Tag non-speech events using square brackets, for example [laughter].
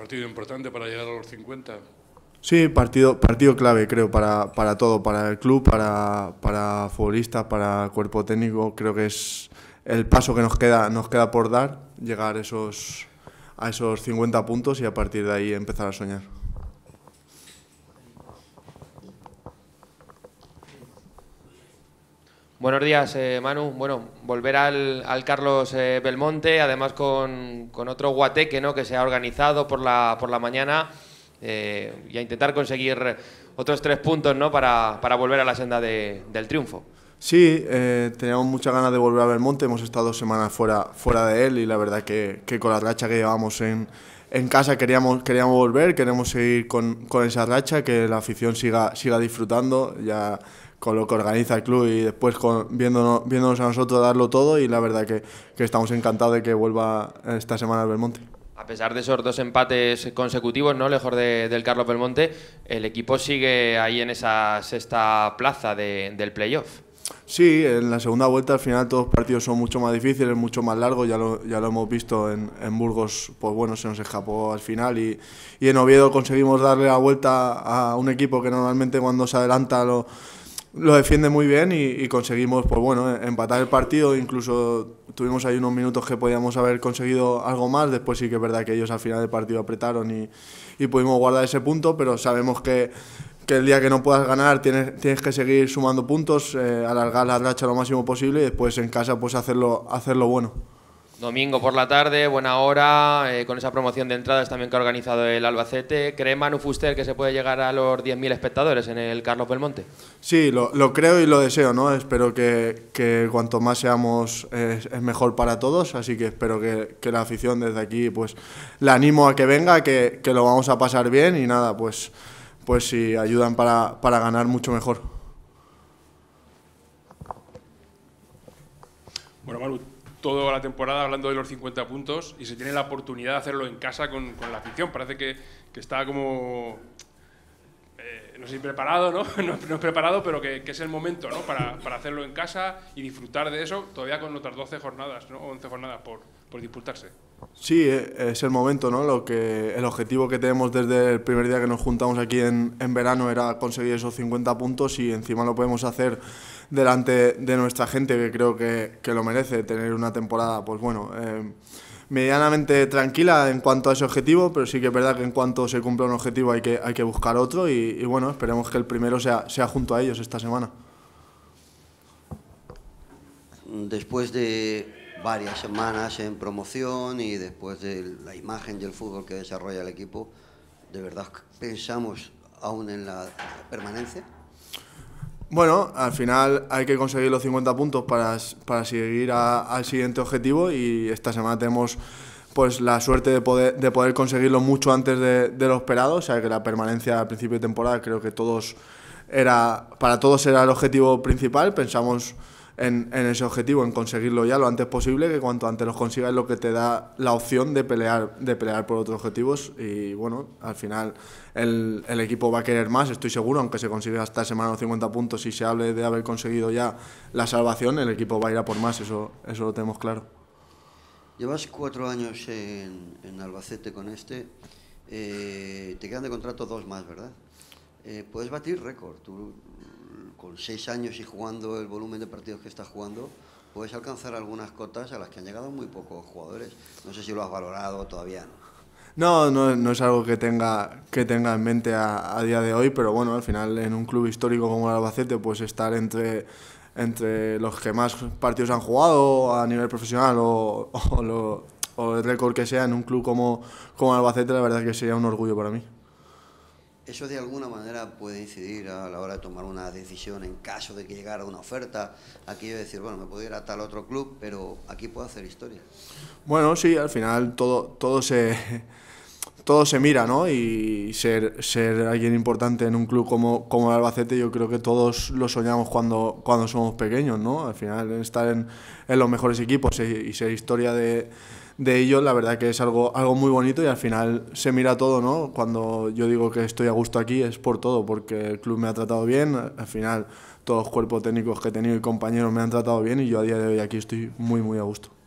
Partido importante para llegar a los 50. Sí, partido, partido clave, creo, para, para todo, para el club, para, para futbolistas, para cuerpo técnico. Creo que es el paso que nos queda, nos queda por dar, llegar esos, a esos 50 puntos y a partir de ahí empezar a soñar. Buenos días, eh, Manu. Bueno, volver al, Carlos eh, Belmonte, además con, con, otro guateque ¿no? que se ha organizado por la, por la mañana eh, y a intentar conseguir otros tres puntos ¿no? para, volver a la senda del triunfo. Sí, teníamos muchas ganas de volver a Belmonte, hemos estado dos semanas fuera, fuera de él y la verdad que, que con la racha que llevamos en, casa queríamos, queríamos volver, queremos seguir con, esa racha, que la afición siga, siga disfrutando. Ya con lo que organiza el club y después con, viéndonos, a nosotros darlo todo y la verdad que, que estamos encantados de que vuelva esta semana al Belmonte. A pesar de esos dos empates consecutivos, ¿no? Lejos del Carlos Belmonte, el equipo sigue ahí en esa sexta plaza de, del playoff. Sí, en la segunda vuelta al final todos los partidos son mucho más difíciles, mucho más largos, ya lo, ya lo hemos visto en, Burgos, pues bueno, se nos escapó al final y, y, en Oviedo conseguimos darle la vuelta a un equipo que normalmente cuando se adelanta lo, lo defiende muy bien y, conseguimos, pues bueno, empatar el partido. Incluso tuvimos ahí unos minutos que podíamos haber conseguido algo más. Después sí que es verdad que ellos al final del partido apretaron y, pudimos guardar ese punto, pero sabemos que, que, el día que no puedas ganar tienes, tienes que seguir sumando puntos, eh, alargar la racha lo máximo posible y después en casa pues hacerlo, hacerlo bueno. Domingo por la tarde, buena hora, eh, con esa promoción de entradas también que ha organizado el Albacete. ¿Cree Manu Fuster que se puede llegar a los 10.000 espectadores en el Carlos Belmonte? Sí, lo, creo y lo deseo, ¿no? Espero que, cuanto más seamos es, mejor para todos, así que espero que, la afición desde aquí pues la animo a que venga, que, lo vamos a pasar bien y nada, pues, pues si ayudan para, para ganar mucho mejor. Bueno, Manu, toda la temporada hablando de los 50 puntos y se tiene la oportunidad de hacerlo en casa con, la afición. Parece que, está como, eh, no sé si preparado, ¿no? [laughs] no, preparado, pero que, es el momento ¿no? Para, hacerlo en casa y disfrutar de eso todavía con otras 12 jornadas, ¿no? 11 jornadas por, disputarse. Sí, e, es el momento, ¿no? Lo que, el objetivo que tenemos desde el primer día que nos juntamos aquí en, en verano era conseguir esos 50 puntos y encima lo podemos hacer delante de nuestra gente, que creo que, que lo merece, tener una temporada, pues bueno, eh, medianamente tranquila en cuanto a ese objetivo, pero sí que es verdad que en cuanto se cumpla un objetivo hay que, hay que buscar otro y, y bueno, esperemos que el primero sea, sea junto a ellos esta semana. Después de varias semanas en promoción y después de la imagen y el fútbol que desarrolla el equipo, ¿de verdad pensamos aún en la permanencia? Bueno, al final hay que conseguir los 50 puntos para, para seguir al siguiente objetivo y esta semana tenemos pues la suerte de poder, de poder conseguirlo mucho antes de, de lo esperado, o sea que la permanencia al principio de temporada creo que todos era para todos era el objetivo principal, pensamos en, ese objetivo, en conseguirlo ya lo antes posible, que cuanto antes los consigas es lo que te da la opción de pelear, de pelear por otros objetivos. Y bueno, al final el, el equipo va a querer más, estoy seguro, aunque se consiga esta semana los 50 puntos y se hable de haber conseguido ya la salvación, el equipo va a ir a por más, eso, eso lo tenemos claro. Llevas cuatro años en, en Albacete con este, eh, te quedan de contrato dos más, ¿verdad? Eh, puedes batir récord, tú con seis años y jugando el volumen de partidos que estás jugando, puedes alcanzar algunas cotas a las que han llegado muy pocos jugadores. No sé si lo has valorado todavía. No, no, es algo que tenga, que tenga en mente a, día de hoy, pero bueno, al final en un club histórico como el Albacete, pues estar entre, entre los que más partidos han jugado a nivel profesional o, o, el récord que sea en un club como, como Albacete, la verdad que sería un orgullo para mí eso de alguna manera puede incidir a la hora de tomar una decisión en caso de que llegara una oferta. Aquí yo decir, bueno, me puedo ir a tal otro club, pero aquí puedo hacer historia. Bueno, sí, al final todo, todo se todo se mira, ¿no? Y ser, ser alguien importante en un club como, como el Albacete, yo creo que todos lo soñamos cuando, cuando somos pequeños, ¿no? Al final estar en, los mejores equipos y ser historia de de ellos, la verdad que es algo, algo muy bonito y al final se mira todo, ¿no? Cuando yo digo que estoy a gusto aquí es por todo, porque el club me ha tratado bien, al final todos los cuerpos técnicos que he tenido y compañeros me han tratado bien y yo a día de hoy aquí estoy muy, muy a gusto.